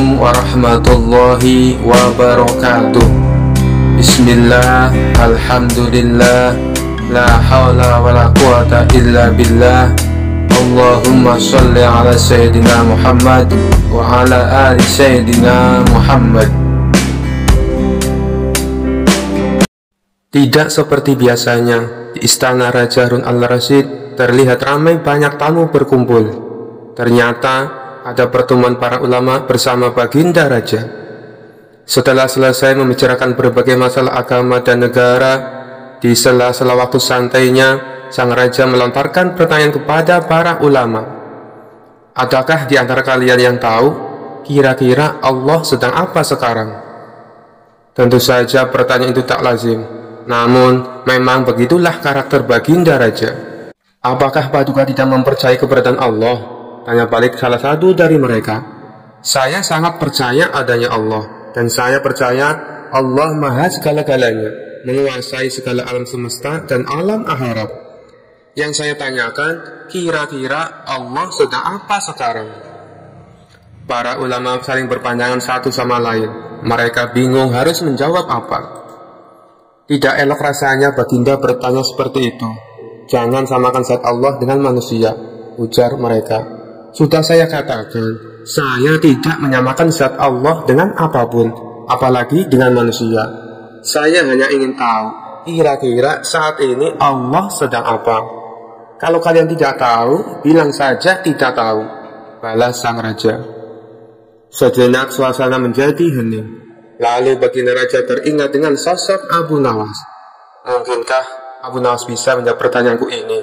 Assalamualaikum warahmatullahi wabarakatuh Bismillah, Alhamdulillah La hawla wa la quwata illa billah Allahumma salli ala Sayyidina Muhammad Wa ala ali Sayyidina Muhammad Tidak seperti biasanya, di istana Raja Harun al rasid terlihat ramai banyak tamu berkumpul. Ternyata ada pertemuan para ulama bersama Baginda Raja. Setelah selesai membicarakan berbagai masalah agama dan negara, di sela-sela waktu santainya, sang raja melontarkan pertanyaan kepada para ulama. Adakah di antara kalian yang tahu kira-kira Allah sedang apa sekarang? Tentu saja pertanyaan itu tak lazim. Namun, memang begitulah karakter baginda raja. Apakah paduka tidak mempercayai keberadaan Allah? Tanya balik salah satu dari mereka, saya sangat percaya adanya Allah dan saya percaya Allah maha segala-galanya, menguasai segala alam semesta dan alam akhirat. Yang saya tanyakan, kira-kira Allah sudah apa sekarang? Para ulama saling berpandangan satu sama lain. Mereka bingung harus menjawab apa. Tidak elok rasanya baginda bertanya seperti itu. Jangan samakan saat Allah dengan manusia, ujar mereka. Sudah saya katakan, saya tidak menyamakan zat Allah dengan apapun, apalagi dengan manusia. Saya hanya ingin tahu, kira-kira saat ini Allah sedang apa. Kalau kalian tidak tahu, bilang saja tidak tahu. Balas sang raja. Sejenak suasana menjadi hening. Lalu baginda raja teringat dengan sosok Abu Nawas. Mungkinkah Abu Nawas bisa menjawab pertanyaanku ini?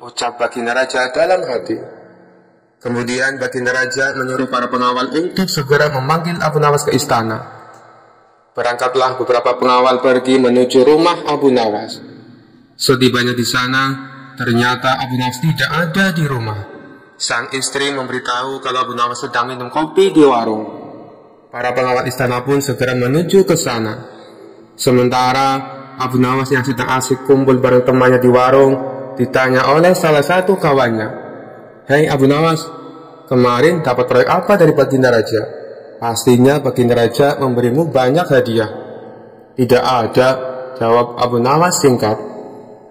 Ucap baginda raja dalam hati. Kemudian Baginda Raja menyuruh para pengawal untuk segera memanggil Abu Nawas ke istana. Berangkatlah beberapa pengawal pergi menuju rumah Abu Nawas. Setibanya di sana, ternyata Abu Nawas tidak ada di rumah. Sang istri memberitahu kalau Abu Nawas sedang minum kopi di warung. Para pengawal istana pun segera menuju ke sana. Sementara Abu Nawas yang sedang asik kumpul bareng temannya di warung ditanya oleh salah satu kawannya, Hei Abu Nawas, kemarin dapat proyek apa dari Baginda Raja? Pastinya Baginda Raja memberimu banyak hadiah. Tidak ada, jawab Abu Nawas singkat.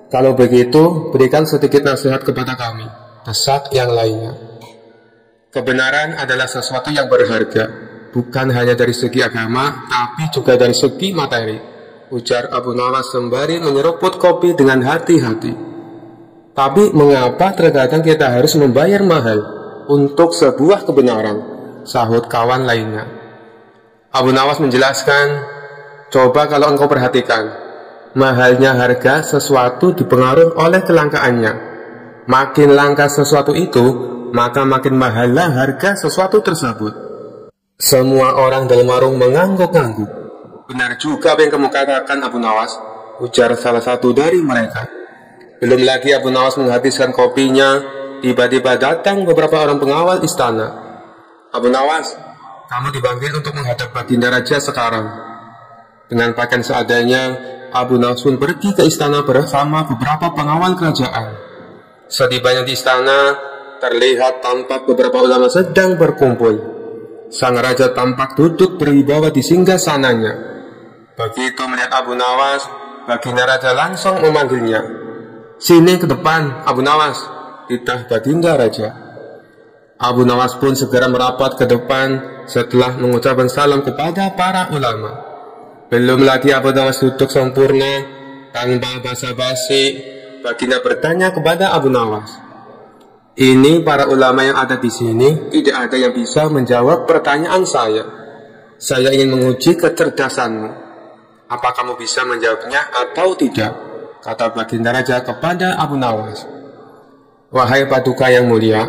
Kalau begitu, berikan sedikit nasihat kepada kami, pesak yang lainnya. Kebenaran adalah sesuatu yang berharga, bukan hanya dari segi agama, tapi juga dari segi materi. Ujar Abu Nawas sembari menyeruput kopi dengan hati-hati. Tapi mengapa terkadang kita harus membayar mahal untuk sebuah kebenaran? Sahut kawan lainnya. Abu Nawas menjelaskan, coba kalau engkau perhatikan, mahalnya harga sesuatu dipengaruhi oleh kelangkaannya. Makin langka sesuatu itu, maka makin mahallah harga sesuatu tersebut. Semua orang dalam warung mengangguk-angguk. Benar juga apa yang kamu katakan Abu Nawas, ujar salah satu dari mereka. Belum lagi Abu Nawas menghabiskan kopinya, tiba-tiba datang beberapa orang pengawal istana. Abu Nawas, kamu dipanggil untuk menghadap Baginda Raja sekarang. Dengan pakaian seadanya, Abu Nawas pun pergi ke istana bersama beberapa pengawal kerajaan. Setibanya di istana, terlihat tampak beberapa ulama sedang berkumpul. Sang Raja tampak duduk berwibawa di singgah sananya. Begitu melihat Abu Nawas, Baginda Raja langsung memanggilnya. Sini ke depan, Abu Nawas, titah Baginda Raja. Abu Nawas pun segera merapat ke depan setelah mengucapkan salam kepada para ulama. Belum lagi Abu Nawas duduk sempurna, tanpa basa-basi, Baginda bertanya kepada Abu Nawas. Ini para ulama yang ada di sini tidak ada yang bisa menjawab pertanyaan saya. Saya ingin menguji kecerdasanmu. Apa kamu bisa menjawabnya atau tidak? Kata Baginda Raja kepada Abu Nawas, Wahai Paduka yang mulia,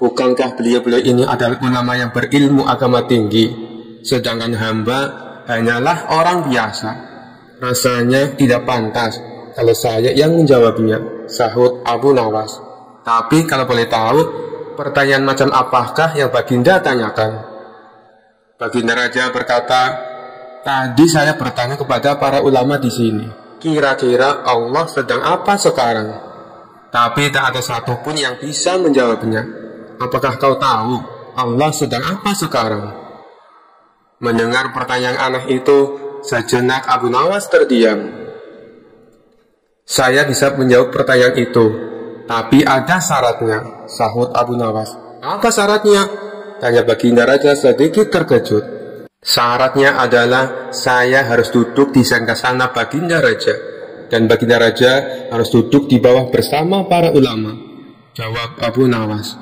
bukankah beliau-beliau ini adalah ulama yang berilmu agama tinggi, sedangkan hamba hanyalah orang biasa. Rasanya tidak pantas kalau saya yang menjawabnya, sahut Abu Nawas. Tapi kalau boleh tahu, pertanyaan macam apakah yang Baginda tanyakan? Baginda Raja berkata, Tadi saya bertanya kepada para ulama di sini kira-kira Allah sedang apa sekarang? Tapi tak ada satupun yang bisa menjawabnya. Apakah kau tahu Allah sedang apa sekarang? Mendengar pertanyaan aneh itu, sejenak Abu Nawas terdiam. Saya bisa menjawab pertanyaan itu, tapi ada syaratnya, sahut Abu Nawas. Apa syaratnya? Tanya Baginda Raja sedikit terkejut. Syaratnya adalah saya harus duduk di sangkasana baginda raja dan baginda raja harus duduk di bawah bersama para ulama. Jawab Abu Nawas.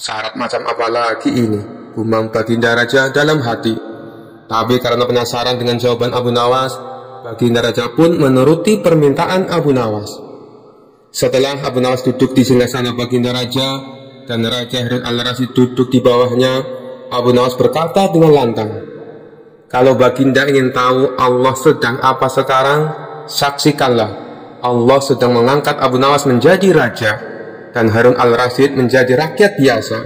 Syarat macam apa lagi ini? Gumam baginda raja dalam hati. Tapi karena penasaran dengan jawaban Abu Nawas, baginda raja pun menuruti permintaan Abu Nawas. Setelah Abu Nawas duduk di sana baginda raja dan Raja Harun al-Rasid duduk di bawahnya, Abu Nawas berkata dengan lantang, kalau baginda ingin tahu Allah sedang apa sekarang, saksikanlah. Allah sedang mengangkat Abu Nawas menjadi raja dan Harun al rashid menjadi rakyat biasa.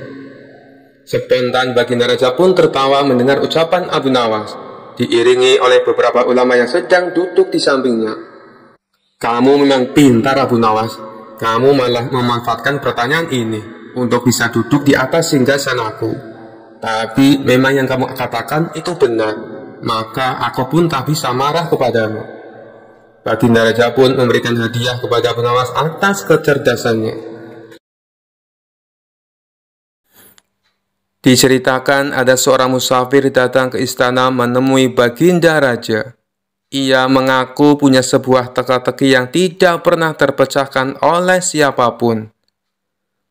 Spontan baginda raja pun tertawa mendengar ucapan Abu Nawas, diiringi oleh beberapa ulama yang sedang duduk di sampingnya. Kamu memang pintar Abu Nawas, kamu malah memanfaatkan pertanyaan ini untuk bisa duduk di atas singgah sanaku tapi memang yang kamu katakan itu benar. Maka aku pun tak bisa marah kepadamu. Baginda Raja pun memberikan hadiah kepada pengawas atas kecerdasannya. Diceritakan ada seorang musafir datang ke istana menemui Baginda Raja. Ia mengaku punya sebuah teka-teki yang tidak pernah terpecahkan oleh siapapun.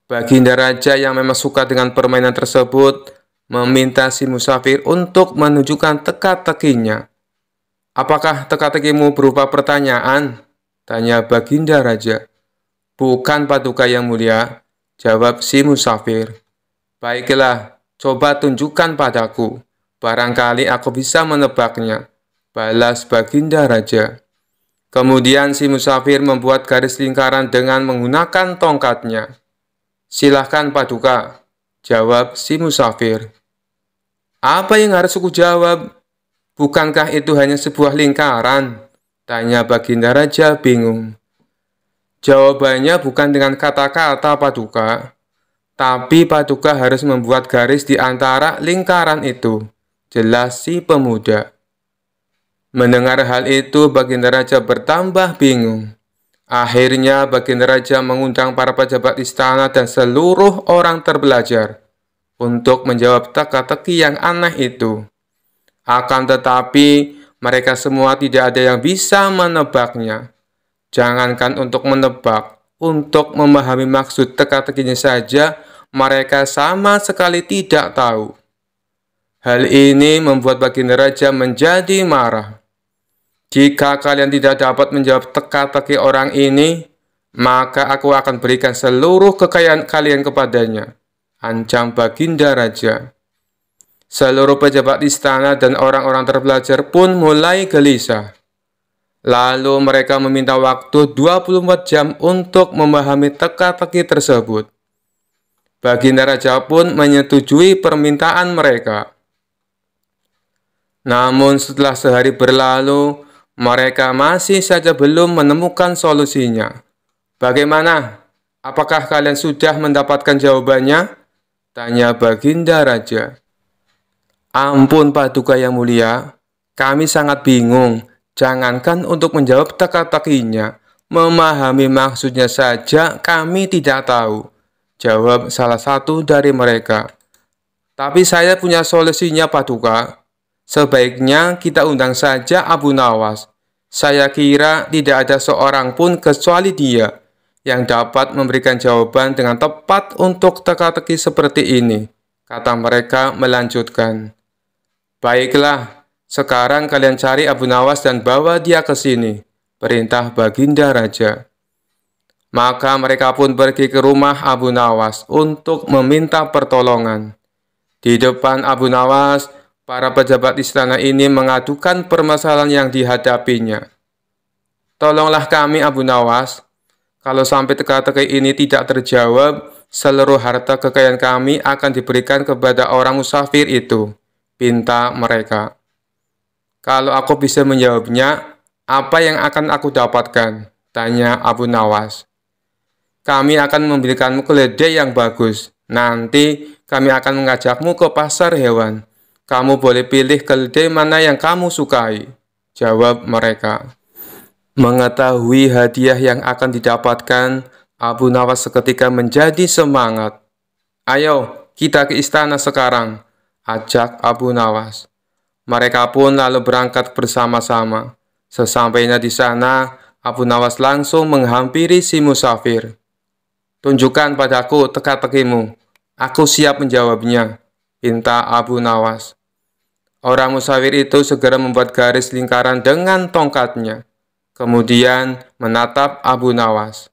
Baginda Raja yang memang suka dengan permainan tersebut meminta si musafir untuk menunjukkan teka-tekinya. Apakah teka-tekimu berupa pertanyaan? Tanya Baginda Raja. Bukan paduka yang mulia, jawab si musafir. Baiklah, coba tunjukkan padaku. Barangkali aku bisa menebaknya, balas Baginda Raja. Kemudian si musafir membuat garis lingkaran dengan menggunakan tongkatnya. Silahkan paduka, jawab si musafir. Apa yang harus aku jawab? Bukankah itu hanya sebuah lingkaran? Tanya Baginda Raja bingung. Jawabannya bukan dengan kata-kata paduka, tapi paduka harus membuat garis di antara lingkaran itu. Jelas si pemuda. Mendengar hal itu, Baginda Raja bertambah bingung. Akhirnya, Baginda Raja mengundang para pejabat istana dan seluruh orang terbelajar untuk menjawab teka-teki yang aneh itu. Akan tetapi, mereka semua tidak ada yang bisa menebaknya. Jangankan untuk menebak, untuk memahami maksud teka-tekinya saja, mereka sama sekali tidak tahu. Hal ini membuat baginda raja menjadi marah. Jika kalian tidak dapat menjawab teka-teki orang ini, maka aku akan berikan seluruh kekayaan kalian kepadanya.' ancam baginda raja. Seluruh pejabat istana dan orang-orang terpelajar pun mulai gelisah. Lalu mereka meminta waktu 24 jam untuk memahami teka-teki tersebut. Baginda Raja pun menyetujui permintaan mereka. Namun setelah sehari berlalu, mereka masih saja belum menemukan solusinya. Bagaimana? Apakah kalian sudah mendapatkan jawabannya? Tanya Baginda Raja. Ampun Paduka yang mulia, kami sangat bingung. Jangankan untuk menjawab teka-tekinya, memahami maksudnya saja kami tidak tahu. Jawab salah satu dari mereka. Tapi saya punya solusinya Paduka. Sebaiknya kita undang saja Abu Nawas. Saya kira tidak ada seorang pun kecuali dia yang dapat memberikan jawaban dengan tepat untuk teka-teki seperti ini, kata mereka melanjutkan. Baiklah, sekarang kalian cari Abu Nawas dan bawa dia ke sini, perintah Baginda Raja. Maka mereka pun pergi ke rumah Abu Nawas untuk meminta pertolongan. Di depan Abu Nawas, para pejabat istana ini mengadukan permasalahan yang dihadapinya. Tolonglah kami Abu Nawas, kalau sampai teka-teki ini tidak terjawab, seluruh harta kekayaan kami akan diberikan kepada orang musafir itu, pinta mereka. Kalau aku bisa menjawabnya, apa yang akan aku dapatkan? Tanya Abu Nawas. Kami akan memberikanmu keledai yang bagus. Nanti kami akan mengajakmu ke pasar hewan. Kamu boleh pilih keledai mana yang kamu sukai. Jawab mereka. Mengetahui hadiah yang akan didapatkan, Abu Nawas seketika menjadi semangat. Ayo, kita ke istana sekarang, ajak Abu Nawas. Mereka pun lalu berangkat bersama-sama. Sesampainya di sana, Abu Nawas langsung menghampiri si musafir. Tunjukkan padaku teka-tekimu. Aku siap menjawabnya, pinta Abu Nawas. Orang musafir itu segera membuat garis lingkaran dengan tongkatnya kemudian menatap Abu Nawas.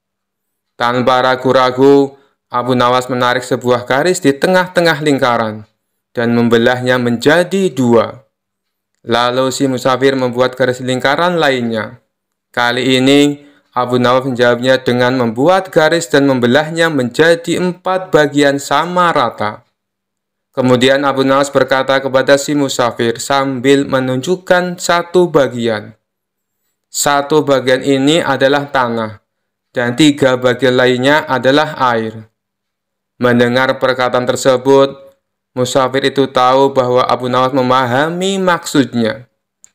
Tanpa ragu-ragu, Abu Nawas menarik sebuah garis di tengah-tengah lingkaran dan membelahnya menjadi dua. Lalu si musafir membuat garis lingkaran lainnya. Kali ini, Abu Nawas menjawabnya dengan membuat garis dan membelahnya menjadi empat bagian sama rata. Kemudian Abu Nawas berkata kepada si musafir sambil menunjukkan satu bagian. Satu bagian ini adalah tanah, dan tiga bagian lainnya adalah air. Mendengar perkataan tersebut, Musafir itu tahu bahwa Abu Nawas memahami maksudnya.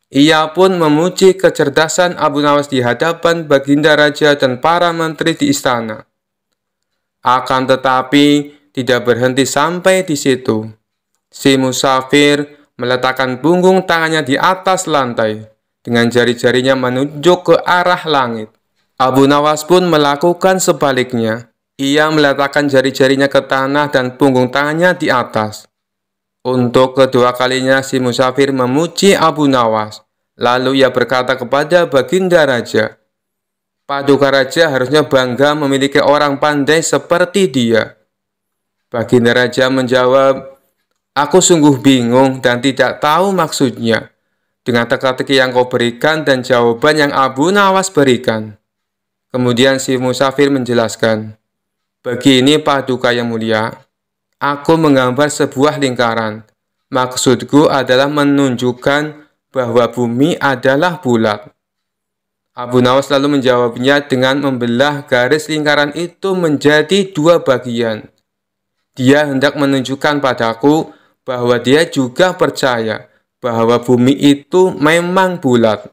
Ia pun memuji kecerdasan Abu Nawas di hadapan Baginda Raja dan para menteri di istana. Akan tetapi, tidak berhenti sampai di situ. Si musafir meletakkan punggung tangannya di atas lantai dengan jari-jarinya menunjuk ke arah langit. Abu Nawas pun melakukan sebaliknya. Ia meletakkan jari-jarinya ke tanah dan punggung tangannya di atas. Untuk kedua kalinya si musafir memuji Abu Nawas. Lalu ia berkata kepada Baginda Raja, Paduka Raja harusnya bangga memiliki orang pandai seperti dia. Baginda Raja menjawab, Aku sungguh bingung dan tidak tahu maksudnya dengan teka-teki yang kau berikan dan jawaban yang Abu Nawas berikan. Kemudian si musafir menjelaskan, begini, ini paduka yang mulia, aku menggambar sebuah lingkaran. Maksudku adalah menunjukkan bahwa bumi adalah bulat. Abu Nawas lalu menjawabnya dengan membelah garis lingkaran itu menjadi dua bagian. Dia hendak menunjukkan padaku bahwa dia juga percaya bahwa bumi itu memang bulat.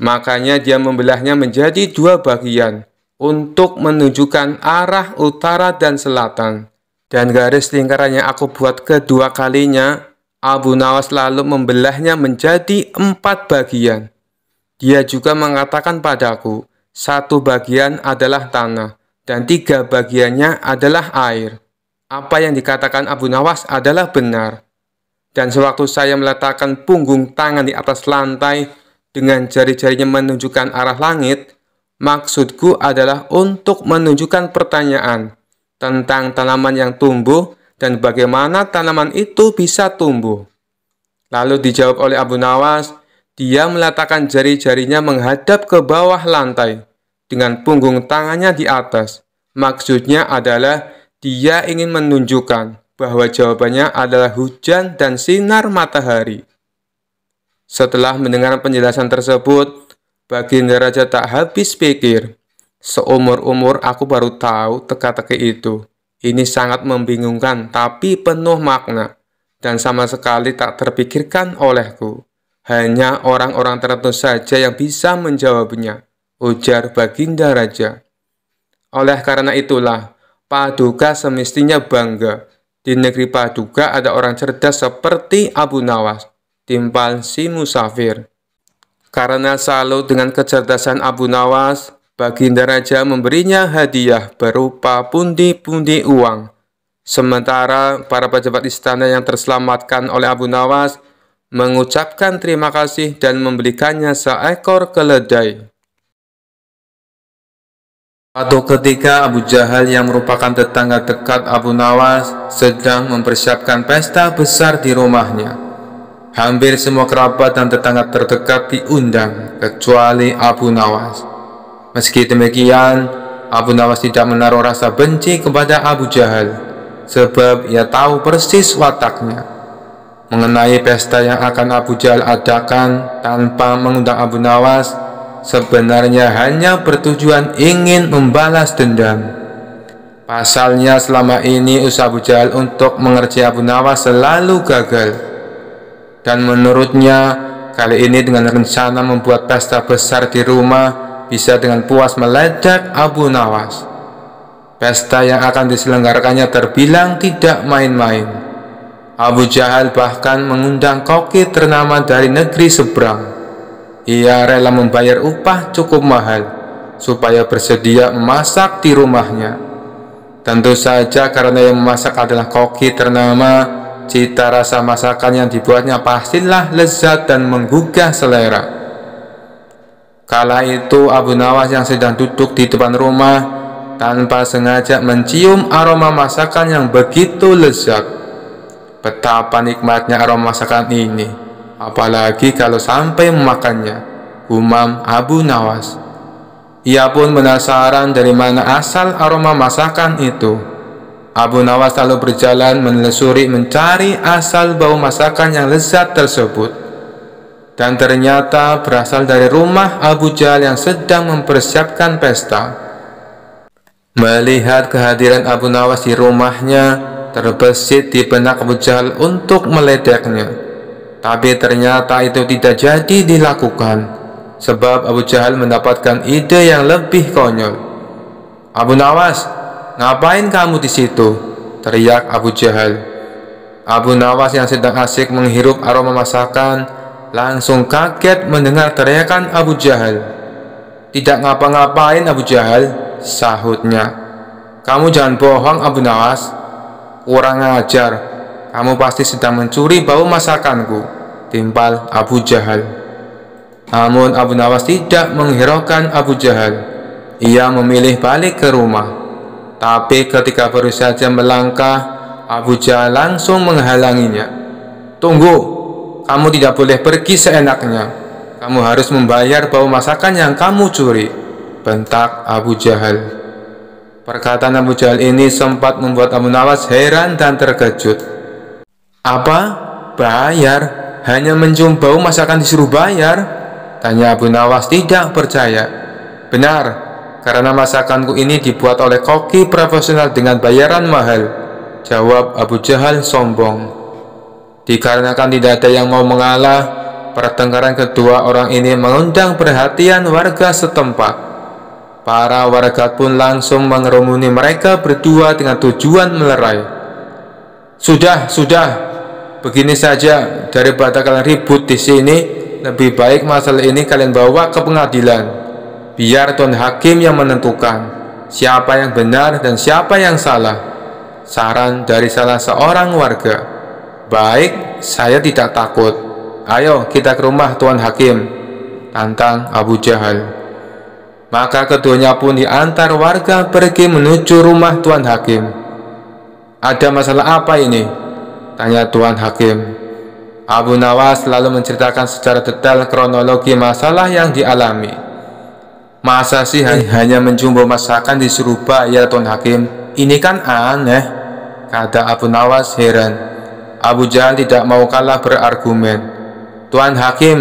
Makanya dia membelahnya menjadi dua bagian untuk menunjukkan arah utara dan selatan. Dan garis lingkaran yang aku buat kedua kalinya, Abu Nawas lalu membelahnya menjadi empat bagian. Dia juga mengatakan padaku, satu bagian adalah tanah, dan tiga bagiannya adalah air. Apa yang dikatakan Abu Nawas adalah benar. Dan sewaktu saya meletakkan punggung tangan di atas lantai dengan jari-jarinya menunjukkan arah langit, maksudku adalah untuk menunjukkan pertanyaan tentang tanaman yang tumbuh dan bagaimana tanaman itu bisa tumbuh. Lalu dijawab oleh Abu Nawas, dia meletakkan jari-jarinya menghadap ke bawah lantai dengan punggung tangannya di atas. Maksudnya adalah dia ingin menunjukkan bahwa jawabannya adalah hujan dan sinar matahari. Setelah mendengar penjelasan tersebut, Baginda Raja tak habis pikir. Seumur-umur aku baru tahu teka-teki itu. Ini sangat membingungkan tapi penuh makna dan sama sekali tak terpikirkan olehku. Hanya orang-orang tertentu saja yang bisa menjawabnya, ujar Baginda Raja. Oleh karena itulah, Paduka semestinya bangga di negeri Paduka ada orang cerdas seperti Abu Nawas, timpal si musafir. Karena salut dengan kecerdasan Abu Nawas, Baginda Raja memberinya hadiah berupa pundi-pundi uang. Sementara para pejabat istana yang terselamatkan oleh Abu Nawas mengucapkan terima kasih dan membelikannya seekor keledai. Atau ketika Abu Jahal yang merupakan tetangga dekat Abu Nawas sedang mempersiapkan pesta besar di rumahnya. Hampir semua kerabat dan tetangga terdekat diundang, kecuali Abu Nawas. Meski demikian, Abu Nawas tidak menaruh rasa benci kepada Abu Jahal, sebab ia tahu persis wataknya. Mengenai pesta yang akan Abu Jahal adakan tanpa mengundang Abu Nawas, sebenarnya hanya bertujuan ingin membalas dendam. Pasalnya selama ini usaha Abu Jahal untuk mengerjai Abu Nawas selalu gagal. Dan menurutnya kali ini dengan rencana membuat pesta besar di rumah bisa dengan puas meledak Abu Nawas. Pesta yang akan diselenggarakannya terbilang tidak main-main. Abu Jahal bahkan mengundang koki ternama dari negeri seberang. Ia rela membayar upah cukup mahal supaya bersedia memasak di rumahnya. Tentu saja karena yang memasak adalah koki ternama, cita rasa masakan yang dibuatnya pastilah lezat dan menggugah selera. Kala itu Abu Nawas yang sedang duduk di depan rumah tanpa sengaja mencium aroma masakan yang begitu lezat. Betapa nikmatnya aroma masakan ini apalagi kalau sampai memakannya. Umam Abu Nawas. Ia pun penasaran dari mana asal aroma masakan itu. Abu Nawas lalu berjalan menelusuri mencari asal bau masakan yang lezat tersebut. Dan ternyata berasal dari rumah Abu Jahal yang sedang mempersiapkan pesta. Melihat kehadiran Abu Nawas di rumahnya, terbesit di benak Abu Jahal untuk meledeknya. Tapi ternyata itu tidak jadi dilakukan sebab Abu Jahal mendapatkan ide yang lebih konyol. Abu Nawas, ngapain kamu di situ? teriak Abu Jahal. Abu Nawas yang sedang asik menghirup aroma masakan langsung kaget mendengar teriakan Abu Jahal. Tidak ngapa-ngapain Abu Jahal, sahutnya. Kamu jangan bohong Abu Nawas. Kurang ajar, kamu pasti sedang mencuri bau masakanku, timpal Abu Jahal. Namun Abu Nawas tidak menghiraukan Abu Jahal. Ia memilih balik ke rumah. Tapi ketika baru saja melangkah, Abu Jahal langsung menghalanginya. Tunggu, kamu tidak boleh pergi seenaknya. Kamu harus membayar bau masakan yang kamu curi, bentak Abu Jahal. Perkataan Abu Jahal ini sempat membuat Abu Nawas heran dan terkejut. Apa? Bayar? Hanya mencium bau masakan disuruh bayar? Tanya Abu Nawas tidak percaya. Benar, karena masakanku ini dibuat oleh koki profesional dengan bayaran mahal. Jawab Abu Jahal sombong. Dikarenakan tidak ada yang mau mengalah, pertengkaran kedua orang ini mengundang perhatian warga setempat. Para warga pun langsung mengerumuni mereka berdua dengan tujuan melerai. Sudah, sudah, begini saja daripada kalian ribut di sini lebih baik masalah ini kalian bawa ke pengadilan biar tuan hakim yang menentukan siapa yang benar dan siapa yang salah saran dari salah seorang warga baik saya tidak takut ayo kita ke rumah tuan hakim tantang Abu Jahal maka keduanya pun diantar warga pergi menuju rumah Tuan Hakim. Ada masalah apa ini? Tanya Tuan Hakim. Abu Nawas selalu menceritakan secara detail kronologi masalah yang dialami. Masa sih hanya menjumbo masakan di serupa ya Tuan Hakim? Ini kan aneh, kata Abu Nawas heran. Abu Jahal tidak mau kalah berargumen. Tuan Hakim,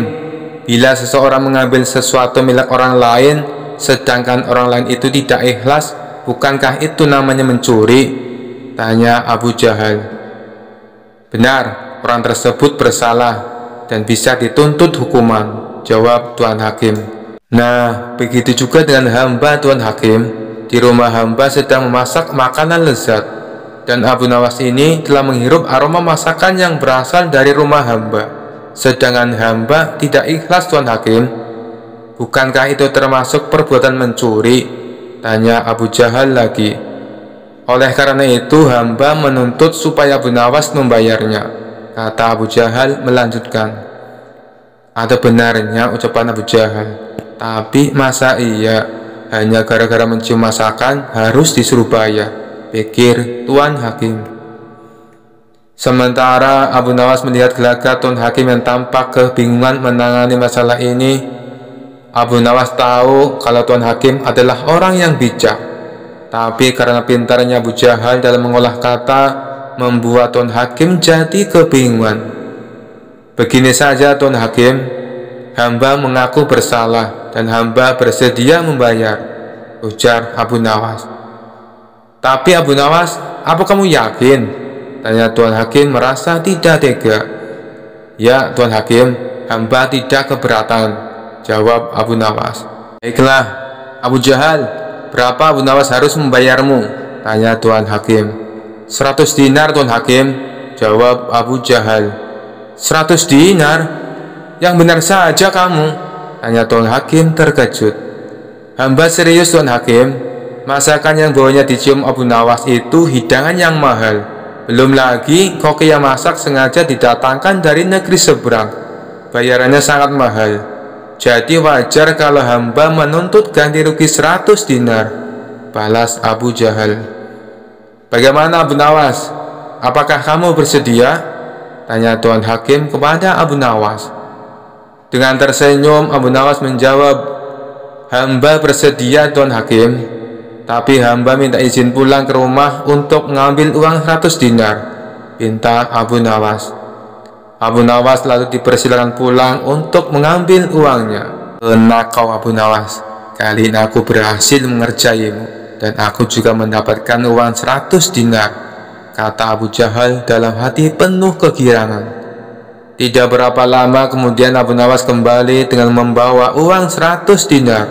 bila seseorang mengambil sesuatu milik orang lain, sedangkan orang lain itu tidak ikhlas, bukankah itu namanya mencuri? Tanya Abu Jahal. Benar, orang tersebut bersalah dan bisa dituntut hukuman, jawab Tuan Hakim. Nah, begitu juga dengan hamba Tuan Hakim. Di rumah hamba sedang memasak makanan lezat, dan Abu Nawas ini telah menghirup aroma masakan yang berasal dari rumah hamba. Sedangkan hamba tidak ikhlas Tuan Hakim. Bukankah itu termasuk perbuatan mencuri? Tanya Abu Jahal lagi. Oleh karena itu hamba menuntut supaya Abu Nawas membayarnya. Kata Abu Jahal melanjutkan, ada benarnya ucapan Abu Jahal, tapi masa iya hanya gara-gara mencium masakan harus disuruh bayar, pikir Tuan Hakim. Sementara Abu Nawas melihat gelagat Tuan Hakim yang tampak kebingungan menangani masalah ini, Abu Nawas tahu kalau Tuan Hakim adalah orang yang bijak tapi karena pintarnya Abu Jahal dalam mengolah kata, membuat Tuan Hakim jadi kebingungan. Begini saja Tuan Hakim, hamba mengaku bersalah dan hamba bersedia membayar, ujar Abu Nawas. Tapi Abu Nawas, apa kamu yakin? Tanya Tuan Hakim merasa tidak tega. Ya, Tuan Hakim, hamba tidak keberatan, jawab Abu Nawas. Baiklah, Abu Jahal, berapa Abu Nawas harus membayarmu? Tanya Tuan Hakim. Seratus dinar Tuan Hakim, jawab Abu Jahal. Seratus dinar? Yang benar saja kamu, tanya Tuan Hakim terkejut. Hamba serius Tuan Hakim, masakan yang bawahnya dicium Abu Nawas itu hidangan yang mahal. Belum lagi koki yang masak sengaja didatangkan dari negeri seberang. Bayarannya sangat mahal. Jadi wajar kalau hamba menuntut ganti rugi 100 dinar. Balas Abu Jahal. Bagaimana Abu Nawas? Apakah kamu bersedia? Tanya Tuan Hakim kepada Abu Nawas. Dengan tersenyum Abu Nawas menjawab, Hamba bersedia Tuan Hakim, tapi hamba minta izin pulang ke rumah untuk mengambil uang 100 dinar, pinta Abu Nawas. Abu Nawas lalu dipersilakan pulang untuk mengambil uangnya. Enak kau Abu Nawas, kali ini aku berhasil mengerjaimu dan aku juga mendapatkan uang 100 dinar, kata Abu Jahal dalam hati penuh kegirangan. Tidak berapa lama kemudian Abu Nawas kembali dengan membawa uang 100 dinar.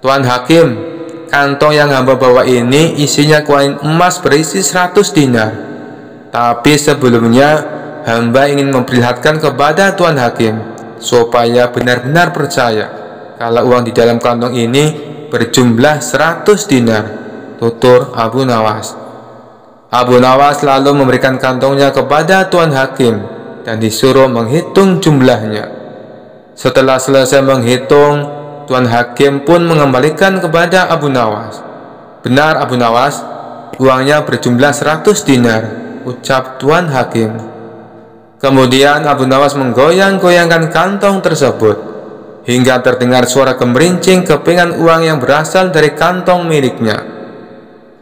Tuan Hakim, kantong yang hamba bawa ini isinya koin emas berisi 100 dinar. Tapi sebelumnya hamba ingin memperlihatkan kepada Tuan Hakim supaya benar-benar percaya kalau uang di dalam kantong ini berjumlah 100 dinar tutur Abu Nawas Abu Nawas lalu memberikan kantongnya kepada Tuan Hakim dan disuruh menghitung jumlahnya setelah selesai menghitung Tuan Hakim pun mengembalikan kepada Abu Nawas benar Abu Nawas uangnya berjumlah 100 dinar ucap Tuan Hakim Kemudian Abu Nawas menggoyang-goyangkan kantong tersebut hingga terdengar suara kemerincing kepingan uang yang berasal dari kantong miliknya.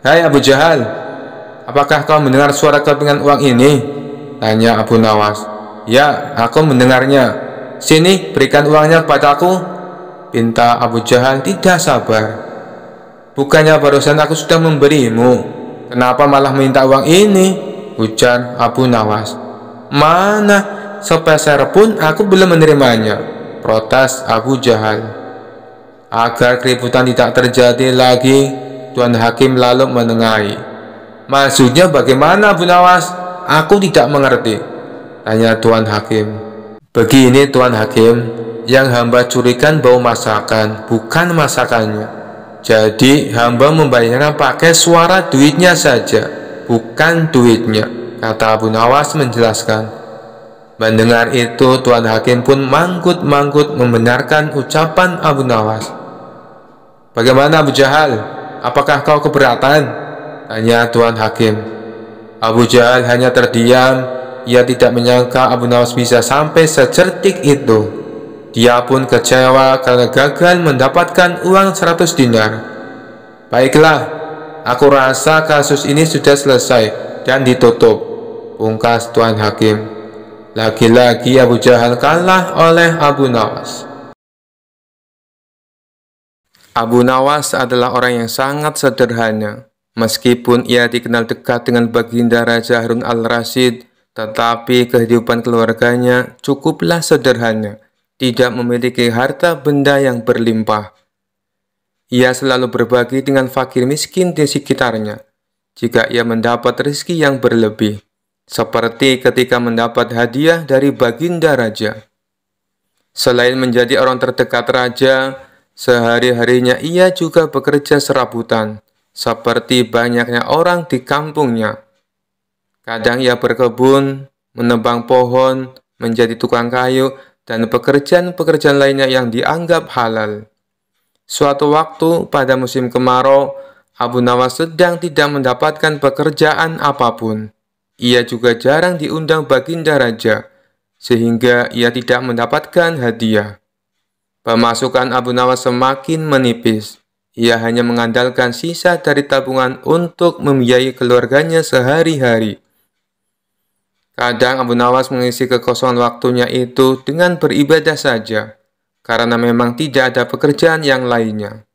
Hai Abu Jahal, apakah kau mendengar suara kepingan uang ini? Tanya Abu Nawas. Ya, aku mendengarnya. Sini, berikan uangnya kepadaku. Pinta Abu Jahal tidak sabar. Bukannya barusan aku sudah memberimu, kenapa malah minta uang ini? Ujar Abu Nawas mana sepeser pun aku belum menerimanya. Protes Abu Jahal. Agar keributan tidak terjadi lagi, Tuan Hakim lalu menengahi. Maksudnya bagaimana Bu Nawas? Aku tidak mengerti. Tanya Tuan Hakim. Begini Tuan Hakim, yang hamba curikan bau masakan, bukan masakannya. Jadi hamba membayarnya pakai suara duitnya saja, bukan duitnya kata Abu Nawas menjelaskan. Mendengar itu, Tuan Hakim pun mangkut-mangkut membenarkan ucapan Abu Nawas. Bagaimana Abu Jahal? Apakah kau keberatan? Tanya Tuan Hakim. Abu Jahal hanya terdiam. Ia tidak menyangka Abu Nawas bisa sampai secertik itu. Dia pun kecewa karena gagal mendapatkan uang 100 dinar. Baiklah, aku rasa kasus ini sudah selesai dan ditutup. Ungkas Tuan Hakim. Lagi-lagi Abu Jahal kalah oleh Abu Nawas. Abu Nawas adalah orang yang sangat sederhana. Meskipun ia dikenal dekat dengan baginda Raja Harun al rasid tetapi kehidupan keluarganya cukuplah sederhana, tidak memiliki harta benda yang berlimpah. Ia selalu berbagi dengan fakir miskin di sekitarnya, jika ia mendapat rezeki yang berlebih, seperti ketika mendapat hadiah dari baginda raja. Selain menjadi orang terdekat raja, sehari-harinya ia juga bekerja serabutan, seperti banyaknya orang di kampungnya. Kadang ia berkebun, menebang pohon, menjadi tukang kayu, dan pekerjaan-pekerjaan lainnya yang dianggap halal. Suatu waktu pada musim kemarau, Abu Nawas sedang tidak mendapatkan pekerjaan apapun. Ia juga jarang diundang Baginda Raja, sehingga ia tidak mendapatkan hadiah. Pemasukan Abu Nawas semakin menipis. Ia hanya mengandalkan sisa dari tabungan untuk membiayai keluarganya sehari-hari. Kadang Abu Nawas mengisi kekosongan waktunya itu dengan beribadah saja, karena memang tidak ada pekerjaan yang lainnya.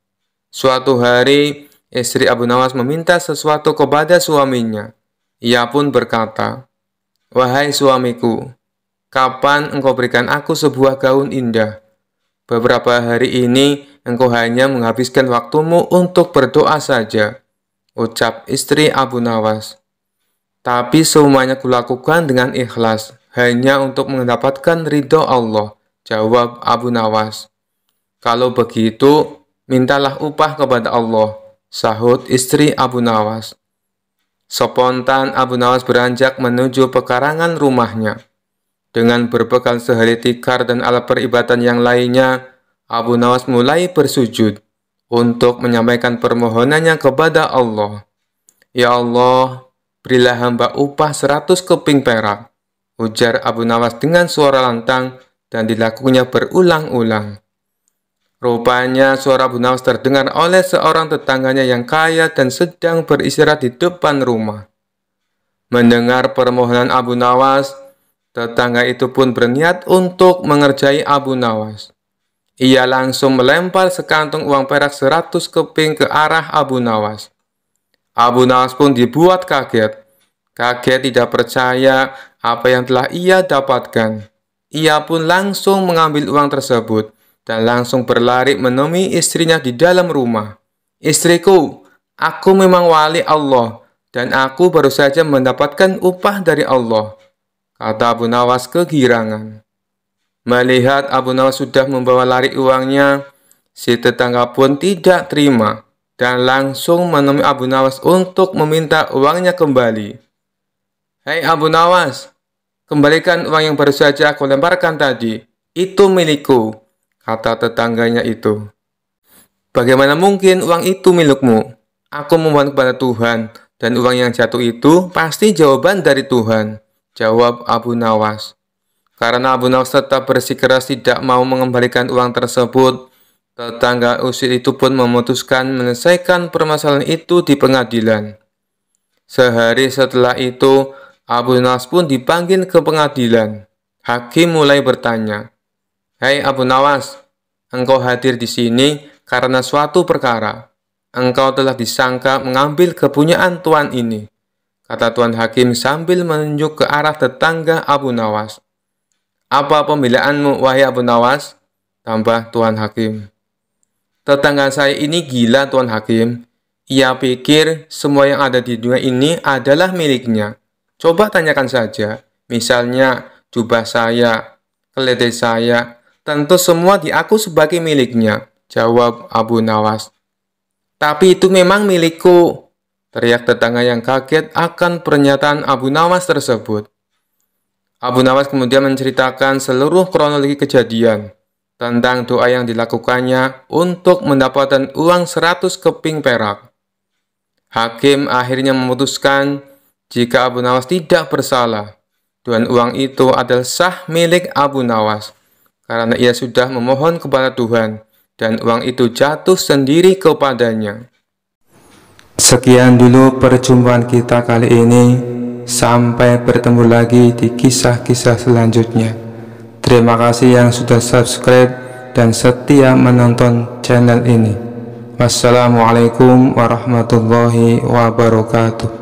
Suatu hari, Istri Abu Nawas meminta sesuatu kepada suaminya. Ia pun berkata, Wahai suamiku, kapan engkau berikan aku sebuah gaun indah? Beberapa hari ini engkau hanya menghabiskan waktumu untuk berdoa saja, ucap istri Abu Nawas. Tapi semuanya kulakukan dengan ikhlas, hanya untuk mendapatkan ridho Allah, jawab Abu Nawas. Kalau begitu, mintalah upah kepada Allah, Sahut istri Abu Nawas. Sepontan Abu Nawas beranjak menuju pekarangan rumahnya. Dengan berbekal sehari tikar dan alat peribatan yang lainnya, Abu Nawas mulai bersujud untuk menyampaikan permohonannya kepada Allah. Ya Allah, berilah hamba upah seratus keping perak, ujar Abu Nawas dengan suara lantang dan dilakukannya berulang-ulang. Rupanya suara Bu Nawas terdengar oleh seorang tetangganya yang kaya dan sedang beristirahat di depan rumah. Mendengar permohonan Abu Nawas, tetangga itu pun berniat untuk mengerjai Abu Nawas. Ia langsung melempar sekantung uang perak seratus keping ke arah Abu Nawas. Abu Nawas pun dibuat kaget. Kaget tidak percaya apa yang telah ia dapatkan. Ia pun langsung mengambil uang tersebut dan langsung berlari menemui istrinya di dalam rumah. Istriku, aku memang wali Allah dan aku baru saja mendapatkan upah dari Allah, kata Abu Nawas kegirangan. Melihat Abu Nawas sudah membawa lari uangnya, si tetangga pun tidak terima dan langsung menemui Abu Nawas untuk meminta uangnya kembali. Hei Abu Nawas, kembalikan uang yang baru saja aku lemparkan tadi. Itu milikku kata tetangganya itu. Bagaimana mungkin uang itu milikmu? Aku memohon kepada Tuhan, dan uang yang jatuh itu pasti jawaban dari Tuhan, jawab Abu Nawas. Karena Abu Nawas tetap bersikeras tidak mau mengembalikan uang tersebut, tetangga usir itu pun memutuskan menyelesaikan permasalahan itu di pengadilan. Sehari setelah itu, Abu Nawas pun dipanggil ke pengadilan. Hakim mulai bertanya, Hai Abu Nawas, engkau hadir di sini karena suatu perkara. Engkau telah disangka mengambil kepunyaan tuan ini, kata Tuan Hakim sambil menunjuk ke arah tetangga Abu Nawas. Apa pembelaanmu, wahai Abu Nawas? Tambah Tuan Hakim. Tetangga saya ini gila, Tuan Hakim. Ia pikir semua yang ada di dunia ini adalah miliknya. Coba tanyakan saja, misalnya jubah saya, keledai saya, Tentu semua diaku sebagai miliknya, jawab Abu Nawas. Tapi itu memang milikku, teriak tetangga yang kaget akan pernyataan Abu Nawas tersebut. Abu Nawas kemudian menceritakan seluruh kronologi kejadian tentang doa yang dilakukannya untuk mendapatkan uang 100 keping perak. Hakim akhirnya memutuskan jika Abu Nawas tidak bersalah, dan uang itu adalah sah milik Abu Nawas karena ia sudah memohon kepada Tuhan, dan uang itu jatuh sendiri kepadanya. Sekian dulu perjumpaan kita kali ini, sampai bertemu lagi di kisah-kisah selanjutnya. Terima kasih yang sudah subscribe dan setia menonton channel ini. Wassalamualaikum warahmatullahi wabarakatuh.